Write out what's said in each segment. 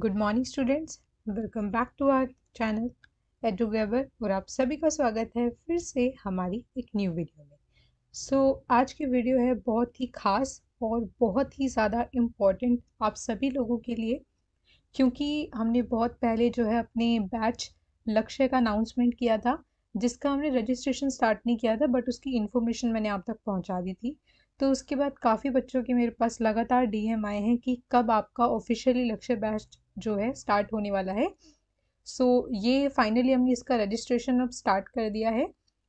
good morning students welcome back to our channel together और आप सभी का स्वागत है फिर से हमारी एक न्यू वीडियो में सो so, आज की वीडियो है बहुत ही ख़ास और बहुत ही ज़्यादा इम्पॉर्टेंट आप सभी लोगों के लिए क्योंकि हमने बहुत पहले जो है अपने बैच लक्ष्य का अनाउंसमेंट किया था जिसका हमने रजिस्ट्रेशन स्टार्ट नहीं किया था बट उसकी इन्फॉर्मेशन मैंने आप तक पहुँचा दी थी तो उसके बाद काफ़ी बच्चों के मेरे पास लगातार डीएम आए हैं कि कब आपका ऑफिशियली लक्ष्य बैच जो है स्टार्ट होने वाला है सो so, ये फाइनली हमने इसका रजिस्ट्रेशन अब स्टार्ट कर दिया है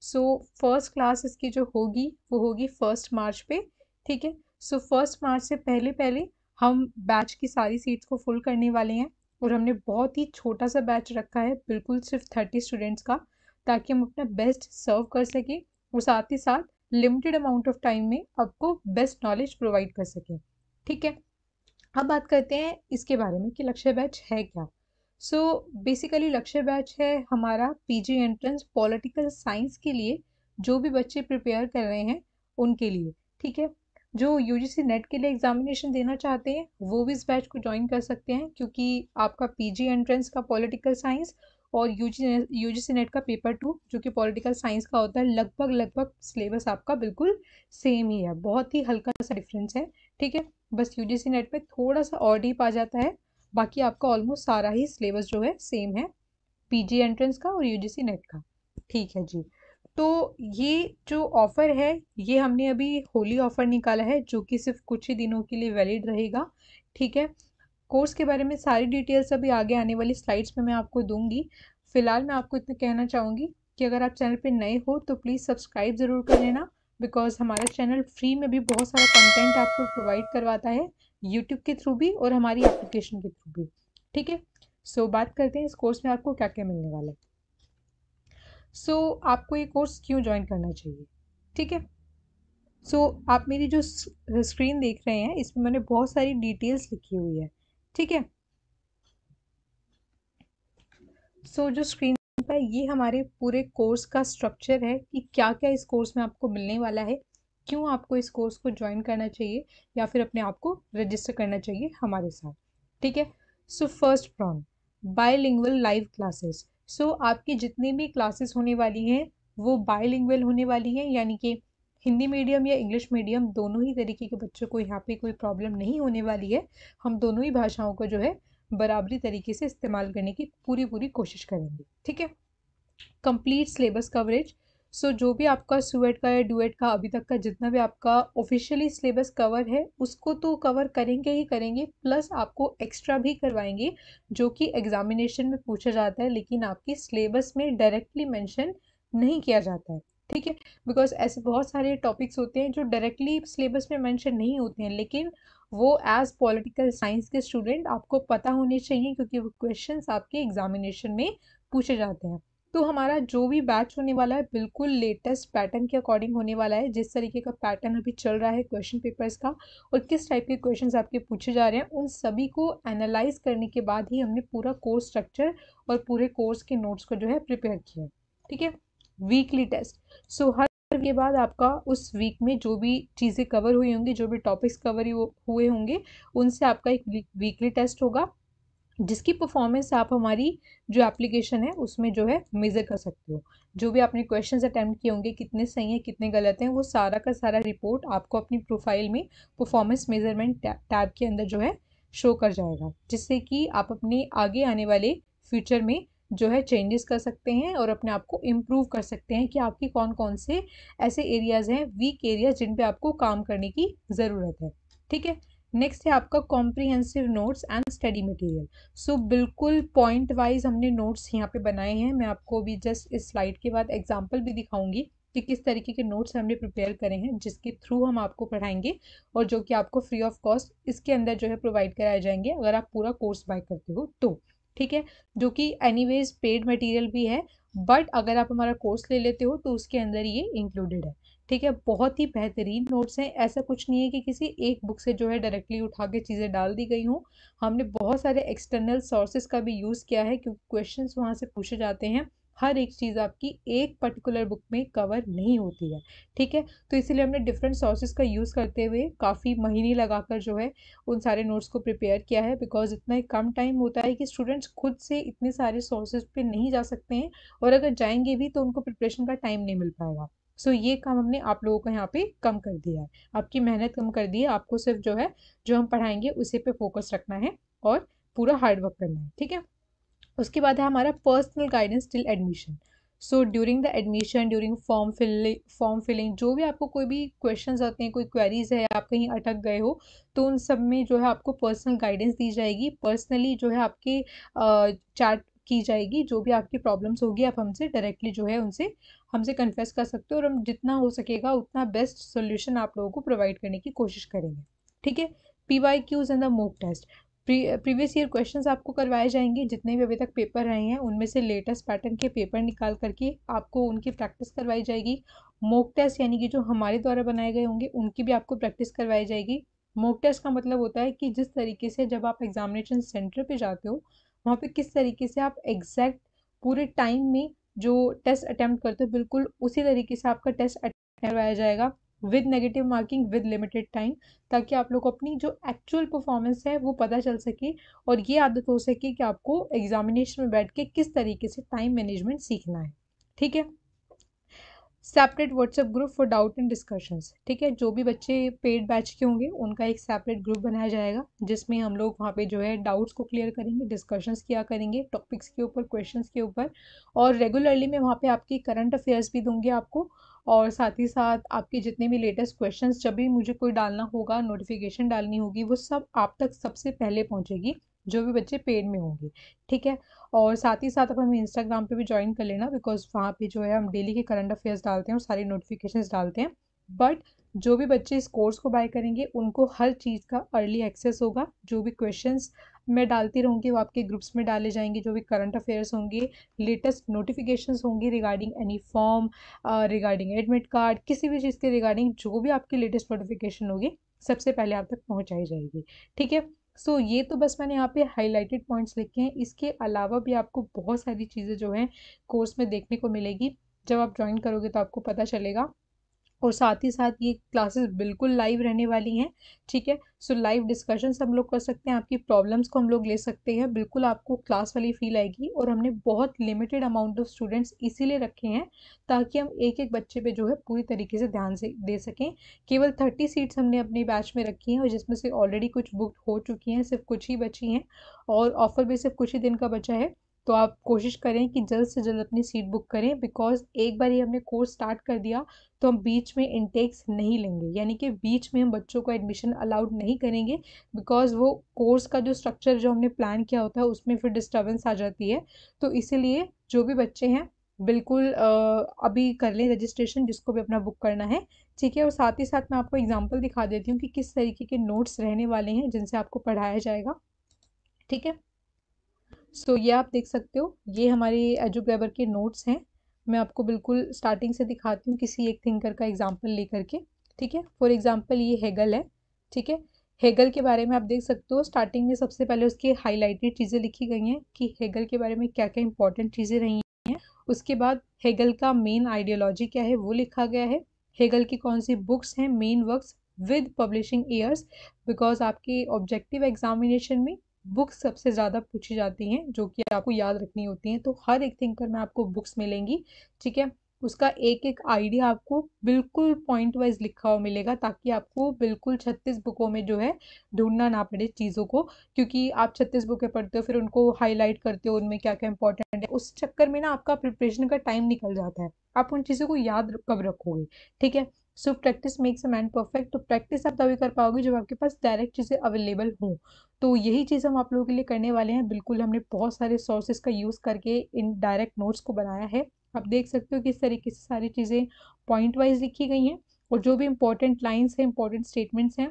सो फर्स्ट क्लास इसकी जो होगी वो होगी फर्स्ट मार्च पे ठीक है सो फर्स्ट मार्च से पहले पहले हम बैच की सारी सीट्स को फुल करने वाले हैं और हमने बहुत ही छोटा सा बैच रखा है बिल्कुल सिर्फ थर्टी स्टूडेंट्स का ताकि हम अपना बेस्ट सर्व कर सकें और साथ ही साथ लिमिटेड अमाउंट ऑफ टाइम में आपको बेस्ट नॉलेज प्रोवाइड कर सकें ठीक है अब बात करते हैं इसके बारे में कि लक्ष्य बैच है क्या सो बेसिकली लक्ष्य बैच है हमारा पीजी एंट्रेंस पॉलिटिकल साइंस के लिए जो भी बच्चे प्रिपेयर कर रहे हैं उनके लिए ठीक है जो सी नेट के लिए एग्जामिनेशन देना चाहते हैं वो भी इस बैच को ज्वाइन कर सकते हैं क्योंकि आपका पीजी एंट्रेंस का पॉलिटिकल साइंस और जी सी नेट का पेपर टू जो कि पॉलिटिकल साइंस का होता है लगभग लगभग सिलेबस आपका बिल्कुल सेम ही है बहुत ही हल्का सा डिफरेंस है ठीक है बस यू जी सी नेट में थोड़ा सा और डीप आ जाता है बाकी आपका ऑलमोस्ट सारा ही सिलेबस जो है सेम है पी जी एंट्रेंस का और यू जी सी नेट का ठीक है जी तो ये जो ऑफ़र है ये हमने अभी होली ऑफ़र निकाला है जो कि सिर्फ कुछ ही दिनों के लिए वैलिड रहेगा ठीक है कोर्स के बारे में सारी डिटेल्स अभी आगे आने वाली स्लाइड्स में मैं आपको दूंगी फ़िलहाल मैं आपको इतना कहना चाहूँगी कि अगर आप चैनल पर नए हो तो प्लीज़ सब्सक्राइब ज़रूर कर लेना बिकॉज़ हमारा चैनल फ्री में भी बहुत सारा कंटेंट आपको प्रोवाइड करवाता है यूट्यूब के थ्रू भी और हमारी एप्लीकेशन के थ्रू भी ठीक है सो बात करते हैं इस कोर्स में आपको क्या क्या मिलने वाला है सो so, आपको ये कोर्स क्यों ज्वाइन करना चाहिए ठीक है सो so, आप मेरी जो स्क्रीन देख रहे हैं इसमें मैंने बहुत सारी डिटेल्स लिखी हुई है ठीक है सो so, जो स्क्रीन है ये हमारे पूरे कोर्स का स्ट्रक्चर है कि क्या क्या इस कोर्स में आपको मिलने वाला है क्यों आपको इस कोर्स को ज्वाइन करना चाहिए या फिर अपने आप को रजिस्टर करना चाहिए हमारे साथ ठीक है सो फर्स्ट प्रॉन बायोलिंगल लाइव क्लासेस सो आपकी जितनी भी क्लासेस होने वाली हैं वो बायोलिंगल होने वाली हैं यानी कि हिंदी मीडियम या इंग्लिश मीडियम दोनों ही तरीके के बच्चों को यहाँ पे कोई प्रॉब्लम नहीं होने वाली है हम दोनों ही भाषाओं को जो है बराबरी तरीके से इस्तेमाल करने की पूरी पूरी कोशिश करेंगे ठीक है कंप्लीट सिलेबस कवरेज सो जो भी आपका सुएट का या डुएट का अभी तक का जितना भी आपका ऑफिशियली सिलेबस कवर है उसको तो कवर करेंगे ही करेंगे प्लस आपको एक्स्ट्रा भी करवाएंगे जो कि एग्जामिनेशन में पूछा जाता है लेकिन आपकी सिलेबस में डायरेक्टली मेंशन नहीं किया जाता है ठीक है बिकॉज ऐसे बहुत सारे टॉपिक्स होते हैं जो डायरेक्टली सिलेबस में मैंशन नहीं होते हैं लेकिन वो एज पॉलिटिकल साइंस के स्टूडेंट आपको पता होने चाहिए क्योंकि वो क्वेश्चन आपके एग्जामिनेशन में पूछे जाते हैं तो हमारा जो भी बैच होने वाला है बिल्कुल लेटेस्ट पैटर्न के अकॉर्डिंग होने वाला है जिस तरीके का पैटर्न अभी चल रहा है क्वेश्चन पेपर्स का और किस टाइप के क्वेश्चंस आपके पूछे जा रहे हैं उन सभी को एनालाइज करने के बाद ही हमने पूरा कोर्स स्ट्रक्चर और पूरे कोर्स के नोट्स को जो है प्रिपेयर किया ठीक है वीकली टेस्ट सो हर के बाद आपका उस वीक में जो भी चीज़ें कवर हुई होंगी जो भी टॉपिक्स कवर हुए होंगे उनसे आपका एक वीकली टेस्ट होगा जिसकी परफॉर्मेंस आप हमारी जो एप्लीकेशन है उसमें जो है मेज़र कर सकते हो जो भी आपने क्वेश्चंस अटैम्प्ट किए होंगे कितने सही हैं कितने गलत हैं वो सारा का सारा रिपोर्ट आपको अपनी प्रोफाइल में परफॉर्मेंस मेजरमेंट टैब के अंदर जो है शो कर जाएगा जिससे कि आप अपने आगे आने वाले फ्यूचर में जो है चेंजेस कर सकते हैं और अपने आप को इम्प्रूव कर सकते हैं कि आपके कौन कौन से ऐसे एरियाज़ हैं वीक एरियाज जिन पर आपको काम करने की ज़रूरत है ठीक है नेक्स्ट है आपका comprehensive notes and study material so बिल्कुल पॉइंट वाइज हमने नोट्स यहाँ पे बनाए हैं मैं आपको अभी जस्ट इस स्लाइड के बाद एग्जांपल भी दिखाऊंगी कि किस तरीके के नोट्स हमने प्रिपेयर करे हैं जिसके थ्रू हम आपको पढ़ाएंगे और जो कि आपको फ्री ऑफ कॉस्ट इसके अंदर जो है प्रोवाइड कराए जाएंगे अगर आप पूरा कोर्स बाय करते हो तो ठीक है जो कि एनीवेज पेड मटेरियल भी है बट अगर आप हमारा कोर्स ले लेते हो तो उसके अंदर ये इंक्लूडेड है ठीक है बहुत ही बेहतरीन नोट्स हैं ऐसा कुछ नहीं है कि किसी एक बुक से जो है डायरेक्टली उठा के चीज़ें डाल दी गई हूँ हमने बहुत सारे एक्सटर्नल सोर्सेज का भी यूज़ किया है क्योंकि क्वेश्चन वहाँ से पूछे जाते हैं हर एक चीज़ आपकी एक पर्टिकुलर बुक में कवर नहीं होती है ठीक है तो इसीलिए हमने डिफरेंट सोर्सेज का यूज़ करते हुए काफ़ी महीने लगाकर जो है उन सारे नोट्स को प्रिपेयर किया है बिकॉज इतना ही कम टाइम होता है कि स्टूडेंट्स खुद से इतने सारे सोर्सेज पे नहीं जा सकते हैं और अगर जाएंगे भी तो उनको प्रिपरेशन का टाइम नहीं मिल पाएगा सो ये काम हमने आप लोगों को यहाँ पे कम कर दिया है आपकी मेहनत कम कर दी है आपको सिर्फ जो है जो हम पढ़ाएंगे उसी पे फोकस रखना है और पूरा हार्ड वर्क करना है ठीक है उसके बाद है हमारा personal guidance till admission so during the admission during form fill form filling जो भी आपको कोई भी क्वेश्चन आते हैं कोई क्वेरीज है आप कहीं अटक गए हो तो उन सब में जो है आपको पर्सनल गाइडेंस दी जाएगी पर्सनली जो है आपके चार्ट की जाएगी जो भी आपकी प्रॉब्लम्स होगी आप हमसे डायरेक्टली जो है उनसे हमसे कन्फेस कर सकते हो और हम जितना हो सकेगा उतना बेस्ट सोल्यूशन आप लोगों को प्रोवाइड करने की कोशिश करेंगे ठीक है P Y Qs and the mock test previous year questions आपको करवाए जाएंगे जितने भी अभी तक पेपर रहे हैं उनमें से लेटेस्ट पैटर्न के पेपर निकाल करके आपको उनकी प्रैक्टिस करवाई जाएगी मोक टेस्ट यानी कि जो हमारे द्वारा बनाए गए होंगे उनकी भी आपको प्रैक्टिस करवाई जाएगी मोक टेस्ट का मतलब होता है कि जिस तरीके से जब आप एग्जामिनेशन सेंटर पे जाते हो वहाँ पे किस तरीके से आप एग्जैक्ट पूरे टाइम में जो टेस्ट अटैम्प्ट करते हो बिल्कुल उसी तरीके से आपका टेस्ट करवाया जाएगा with negative marking with limited time ताकि आप लोग अपनी जो एक्चुअल परफॉर्मेंस है वो पता चल सके और ये आदत हो सके कि आपको एग्जामिनेशन में बैठ के किस तरीके से टाइम मैनेजमेंट सीखना है ठीक है separate WhatsApp group for doubt and discussions ठीक है जो भी बच्चे पेड बैच के होंगे उनका एक सेपरेट ग्रुप बनाया जाएगा जिसमें हम लोग वहाँ पे जो है डाउट्स को क्लियर करेंगे डिस्कशंस किया करेंगे टॉपिक्स के ऊपर क्वेश्चंस के ऊपर और रेगुलरली मैं वहाँ पे आपके करंट अफेयर्स भी दूंगी आपको और साथ ही साथ आपके जितने भी लेटेस्ट क्वेश्चन जब भी मुझे कोई डालना होगा नोटिफिकेशन डालनी होगी वो सब आप तक सबसे पहले पहुँचेगी जो भी बच्चे पेड में होंगे ठीक है और साथ ही साथ अब हमें इंस्टाग्राम पे भी ज्वाइन कर लेना बिकॉज वहाँ पे जो है हम डेली के करंट अफेयर्स डालते हैं और सारी नोटिफिकेशंस डालते हैं बट जो भी बच्चे इस कोर्स को बाय करेंगे उनको हर चीज़ का अर्ली एक्सेस होगा जो भी क्वेश्चंस मैं डालती रहूँगी वो आपके ग्रुप्स में डाले जाएंगे जो भी करंट अफेयर्स होंगे लेटेस्ट नोटिफिकेशंस होंगी regarding any form regarding admit card किसी भी चीज़ के रिगार्डिंग जो भी आपकी लेटेस्ट नोटिफिकेशन होगी सबसे पहले आप तक पहुँचाई जाएगी ठीक है सो so, ये तो बस मैंने यहाँ पे हाईलाइटेड पॉइंट्स लिखे हैं इसके अलावा भी आपको बहुत सारी चीज़ें जो हैं कोर्स में देखने को मिलेगी जब आप ज्वाइन करोगे तो आपको पता चलेगा और साथ ही साथ ये क्लासेस बिल्कुल लाइव रहने वाली हैं ठीक है सो लाइव डिस्कशंस हम लोग कर सकते हैं आपकी प्रॉब्लम्स को हम लोग ले सकते हैं बिल्कुल आपको क्लास वाली फील आएगी और हमने बहुत लिमिटेड अमाउंट ऑफ स्टूडेंट्स इसीलिए रखे हैं ताकि हम एक एक बच्चे पे जो है पूरी तरीके से ध्यान से दे सकें केवल थर्टी सीट्स हमने अपने बैच में रखी हैं और जिसमें से ऑलरेडी कुछ बुक हो चुकी हैं सिर्फ कुछ ही बची हैं और ऑफर भी सिर्फ कुछ ही दिन का बचा है तो आप कोशिश करें कि जल्द से जल्द अपनी सीट बुक करें बिकॉज़ एक बार ही हमने कोर्स स्टार्ट कर दिया तो हम बीच में इंटेक्स नहीं लेंगे यानी कि बीच में हम बच्चों को एडमिशन अलाउड नहीं करेंगे बिकॉज़ वो कोर्स का जो स्ट्रक्चर जो हमने प्लान किया होता है उसमें फिर डिस्टर्बेंस आ जाती है तो इसीलिए जो भी बच्चे हैं बिल्कुल अभी कर लें रजिस्ट्रेशन जिसको भी अपना बुक करना है ठीक है और साथ ही साथ मैं आपको एग्जाम्पल दिखा देती हूँ कि किस तरीके के नोट्स रहने वाले हैं जिनसे आपको पढ़ाया जाएगा ठीक है सो ये आप देख सकते हो ये हमारे एजुगैबर के नोट्स हैं मैं आपको बिल्कुल स्टार्टिंग से दिखाती हूँ किसी एक थिंकर का एग्जाम्पल ले करके ठीक है फॉर एग्जाम्पल ये हेगल है ठीक है हेगल के बारे में आप देख सकते हो स्टार्टिंग में सबसे पहले उसकी हाईलाइटेड चीज़ें लिखी गई हैं कि हेगल के बारे में क्या क्या इंपॉर्टेंट चीज़ें रही हैं उसके बाद हेगल का मेन आइडियोलॉजी क्या है वो लिखा गया है हेगल की कौन सी बुक्स हैं main works with publishing years because आपके ऑब्जेक्टिव एग्जामिनेशन में बुक्स सबसे ज़्यादा पूछी जाती हैं जो कि आपको याद रखनी होती हैं तो हर एक थिंकर पर में आपको बुक्स मिलेंगी ठीक है उसका एक एक आइडिया आपको बिल्कुल पॉइंट वाइज लिखा हुआ मिलेगा ताकि आपको बिल्कुल छत्तीस बुकों में जो है ढूंढना ना पड़े चीज़ों को क्योंकि आप छत्तीस बुकें पढ़ते हो फिर उनको हाईलाइट करते हो उनमें क्या क्या इंपॉर्टेंट है उस चक्कर में ना आपका प्रिपरेशन का टाइम निकल जाता है आप उन चीज़ों को याद कब रखोगे ठीक है so practice makes a man perfect तो प्रैक्टिस आप तभी कर पाओगे जब आपके पास डायरेक्ट चीज़ें अवेलेबल हों तो यही चीज़ हम आप लोगों के लिए करने वाले हैं बिल्कुल हमने बहुत सारे सोर्सेज का यूज़ करके इन डायरेक्ट नोट्स को बनाया है आप देख सकते हो किस तरीके से सारी चीज़ें पॉइंट वाइज लिखी गई हैं और जो भी इम्पोर्टेंट लाइन्स हैं इंपॉर्टेंट स्टेटमेंट्स हैं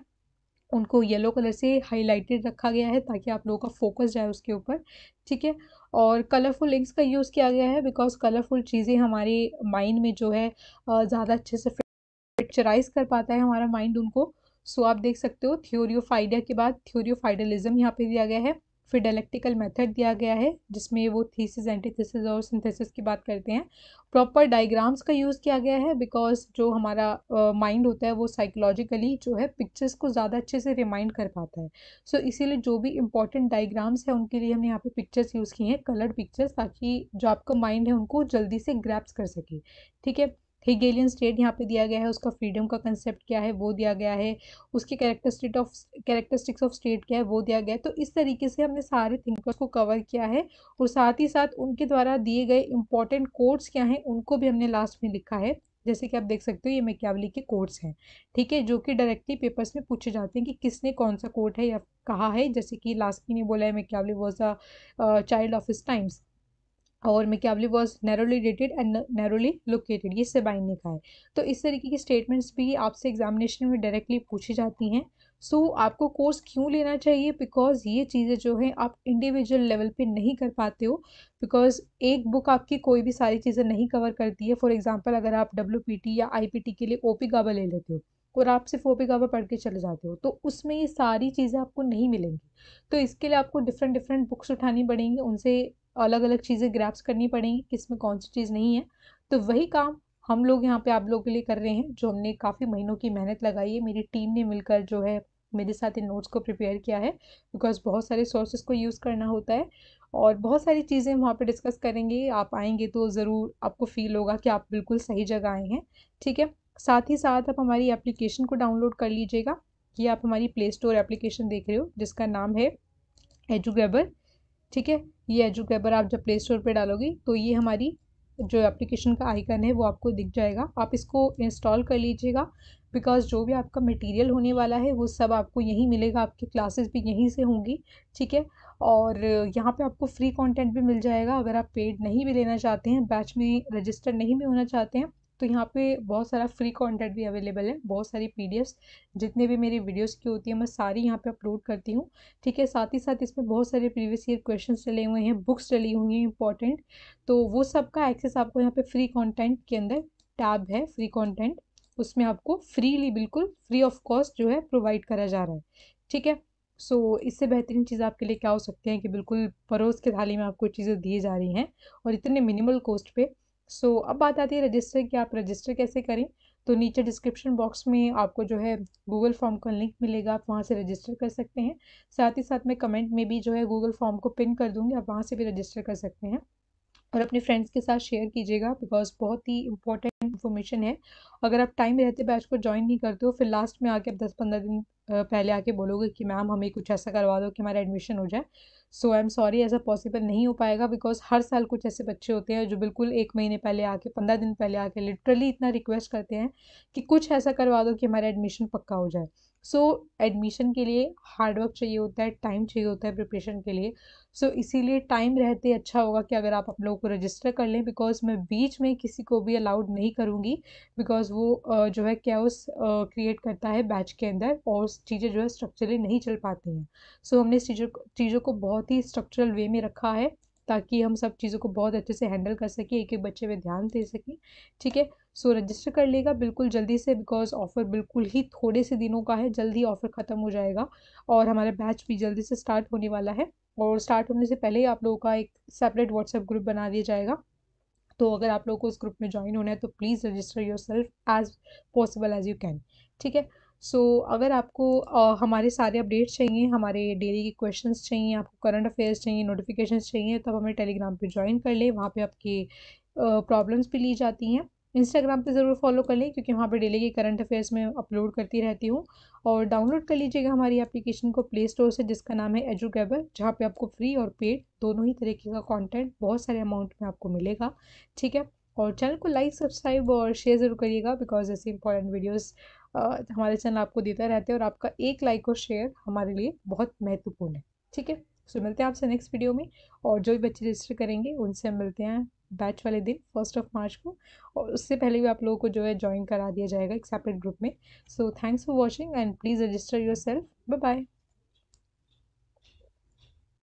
उनको येलो कलर से हाईलाइटेड रखा गया है ताकि आप लोगों का फोकस जाए उसके ऊपर ठीक है और कलरफुल लिंक्स का यूज़ किया गया है बिकॉज कलरफुल चीज़ें हमारे माइंड में जो है ज़्यादा अच्छे से पिक्चराइज कर पाता है हमारा माइंड उनको सो आप देख सकते हो थ्योरी ऑफ आइडिया के बाद थ्योरी ऑफ आइडियलिज्म यहाँ पे दिया गया है फिर डायलेक्टिकल मेथड दिया गया है जिसमें वो थीसिस एंटीथीसिस और सिंथेसिस की बात करते हैं प्रॉपर डायग्राम्स का यूज़ किया गया है बिकॉज जो हमारा माइंड uh, होता है वो साइकोलॉजिकली जो है पिक्चर्स को ज़्यादा अच्छे से रिमाइंड कर पाता है सो so, इसीलिए जो भी इंपॉर्टेंट डायग्राम्स हैं उनके लिए हमने यहाँ पे पिक्चर्स यूज़ किए हैं कलर्ड पिक्चर्स ताकि जो आपका माइंड है उनको जल्दी से ग्रैप्स कर सके ठीक है हिगेलियन स्टेट यहाँ पे दिया गया है उसका फ्रीडम का कंसेप्ट क्या है वो दिया गया है उसके characteristic of characteristics of state क्या है वो दिया गया है तो इस तरीके से हमने सारे थिंकर्स को कवर किया है और साथ ही साथ उनके द्वारा दिए गए इंपॉर्टेंट कोड्स क्या हैं उनको भी हमने लास्ट में लिखा है जैसे कि आप देख सकते हो ये मैकेवली के कोर्ट्स हैं ठीक है जो कि डायरेक्टली पेपर्स में पूछे जाते हैं कि किसने कौन सा कोर्ट है या कहा है जैसे कि लास्की ने बोला है Machiavelli was a child of his times और Machiavelli was narrowly rated and narrowly located ये सेबाइन ने कहा है तो इस तरीके की स्टेटमेंट्स भी आपसे एग्जामिनेशन में डायरेक्टली पूछी जाती हैं सो so, आपको कोर्स क्यों लेना चाहिए बिकॉज ये चीज़ें जो हैं आप इंडिविजुअल लेवल पे नहीं कर पाते हो बिकॉज एक बुक आपकी कोई भी सारी चीज़ें नहीं कवर करती है फॉर एग्ज़ाम्पल अगर आप डब्ल्यू या आई के लिए ओ गाबा ले लेते हो और आप सिर्फ ओ पी गाबा पढ़ के चले जाते हो तो उसमें ये सारी चीज़ें आपको नहीं मिलेंगी तो इसके लिए आपको डिफरेंट डिफरेंट बुक्स उठानी पड़ेंगी उनसे अलग अलग चीज़ें ग्रैप्स करनी पड़ेंगी किस में कौन सी चीज़ नहीं है तो वही काम हम लोग यहाँ पे आप लोगों के लिए कर रहे हैं जो हमने काफ़ी महीनों की मेहनत लगाई है मेरी टीम ने मिलकर जो है मेरे साथ इन नोट्स को प्रिपेयर किया है बिकॉज बहुत सारे सोर्सेज को यूज़ करना होता है और बहुत सारी चीज़ें वहाँ पे डिस्कस करेंगे आप आएंगे तो ज़रूर आपको फील होगा कि आप बिल्कुल सही जगह आए हैं ठीक है साथ ही साथ आप हमारी एप्लीकेशन को डाउनलोड कर लीजिएगा ये आप हमारी प्ले स्टोर एप्लीकेशन देख रहे हो जिसका नाम है एजुगेबल ठीक है ये एजुकेबर आप जब प्ले स्टोर पर डालोगे तो ये हमारी जो एप्लीकेशन का आइकन है वो आपको दिख जाएगा आप इसको इंस्टॉल कर लीजिएगा बिकॉज जो भी आपका मटेरियल होने वाला है वो सब आपको यहीं मिलेगा आपकी क्लासेस भी यहीं से होंगी ठीक है और यहाँ पे आपको फ्री कंटेंट भी मिल जाएगा अगर आप पेड नहीं भी लेना चाहते हैं बैच में रजिस्टर नहीं भी होना चाहते हैं तो यहाँ पे बहुत सारा फ्री कंटेंट भी अवेलेबल है बहुत सारी पी जितने भी मेरी वीडियोस की होती है मैं सारी यहाँ पे अपलोड करती हूँ ठीक है साथ ही साथ इसमें बहुत सारे प्रीवियस ईयर क्वेश्चन चले हुए हैं बुक्स चली हुई हैं इंपॉर्टेंट तो वो सब का एक्सेस आपको यहाँ पर फ्री कॉन्टेंट के अंदर टैब है फ्री कॉन्टेंट उसमें आपको फ्रीली बिल्कुल फ्री ऑफ कॉस्ट जो है प्रोवाइड करा जा रहा है ठीक है सो so, इससे बेहतरीन चीज़ आपके लिए क्या हो सकती है कि बिल्कुल परोस के थाली में आपको चीज़ें दी जा रही हैं और इतने मिनिमल कॉस्ट पे सो so, अब बात आती है रजिस्टर की आप रजिस्टर कैसे करें तो नीचे डिस्क्रिप्शन बॉक्स में आपको जो है गूगल फॉर्म का लिंक मिलेगा आप वहाँ से रजिस्टर कर सकते हैं साथ ही साथ मैं कमेंट में भी जो है गूगल फॉर्म को पिन कर दूँगी आप वहाँ से भी रजिस्टर कर सकते हैं और अपने फ्रेंड्स के साथ शेयर कीजिएगा बिकॉज बहुत ही इंपॉर्टेंट इन्फॉर्मेशन है अगर आप टाइम रहते बैच को ज्वाइन नहीं करते हो फिर लास्ट में आके आप दस पंद्रह दिन पहले आके बोलोगे कि मैम हमें कुछ ऐसा करवा दो कि हमारा एडमिशन हो जाए सो आई एम सॉरी ऐसा पॉसिबल नहीं हो पाएगा बिकॉज हर साल कुछ ऐसे बच्चे होते हैं जो बिल्कुल एक महीने पहले आके पंद्रह दिन पहले आके लिटरली इतना रिक्वेस्ट करते हैं कि कुछ ऐसा करवा दो कि हमारा एडमिशन पक्का हो जाए सो so, एडमिशन के लिए हार्डवर्क चाहिए होता है टाइम चाहिए होता है प्रिपरेशन के लिए सो so, इसीलिए टाइम रहते अच्छा होगा कि अगर आप आप लोगों को रजिस्टर कर लें बिकॉज मैं बीच में किसी को भी अलाउड नहीं करूँगी बिकॉज वो जो है क्या उस क्रिएट करता है बैच के अंदर और चीज़ें जो है स्ट्रक्चरली नहीं चल पाती हैं सो so, हमने इस चीज़ों चीज़ों को बहुत ही स्ट्रक्चरल वे में रखा है ताकि हम सब चीज़ों को बहुत अच्छे से हैंडल कर सकें एक एक बच्चे पे ध्यान दे सकें ठीक है सो रजिस्टर कर लेगा बिल्कुल जल्दी से बिकॉज ऑफ़र बिल्कुल ही थोड़े से दिनों का है जल्दी ऑफ़र ख़त्म हो जाएगा और हमारा बैच भी जल्दी से स्टार्ट होने वाला है और स्टार्ट होने से पहले ही आप लोगों का एक सेपरेट व्हाट्सएप ग्रुप बना दिया जाएगा तो अगर आप लोगों को उस ग्रुप में ज्वाइन होना है तो please register yourself as possible as you can ठीक है सो so, अगर आपको आ, हमारे सारे अपडेट्स चाहिए हमारे डेली के क्वेश्चन चाहिए आपको करंट अफेयर्स चाहिए नोटिफिकेशन चाहिए तो हमें टेलीग्राम पर ज्वाइन कर लें वहाँ पर आपकी प्रॉब्लम्स भी ली जाती हैं इंस्टाग्राम पे ज़रूर फॉलो कर लें क्योंकि वहाँ पे डेली के करंट अफेयर्स में अपलोड करती रहती हूँ और डाउनलोड कर लीजिएगा हमारी एप्लीकेशन को प्ले स्टोर से जिसका नाम है एजुकेबल जहाँ पे आपको फ्री और पेड दोनों ही तरीके का कंटेंट बहुत सारे अमाउंट में आपको मिलेगा ठीक है और चैनल को लाइक सब्सक्राइब और शेयर ज़रूर करिएगा बिकॉज ऐसे इंपॉर्टेंट वीडियोज़ हमारे चैनल आपको देता रहते हैं और आपका एक लाइक और शेयर हमारे लिए बहुत महत्वपूर्ण है ठीक है सो मिलते हैं आपसे नेक्स्ट वीडियो में और जो भी बच्चे रजिस्टर करेंगे उनसे हम मिलते हैं बैच वाले दिन फर्स्ट ऑफ मार्च को और उससे पहले भी आप लोगों को जो है ज्वाइन करा दिया जाएगा एक सेपरेट ग्रुप में so thanks for watching and please register yourself bye bye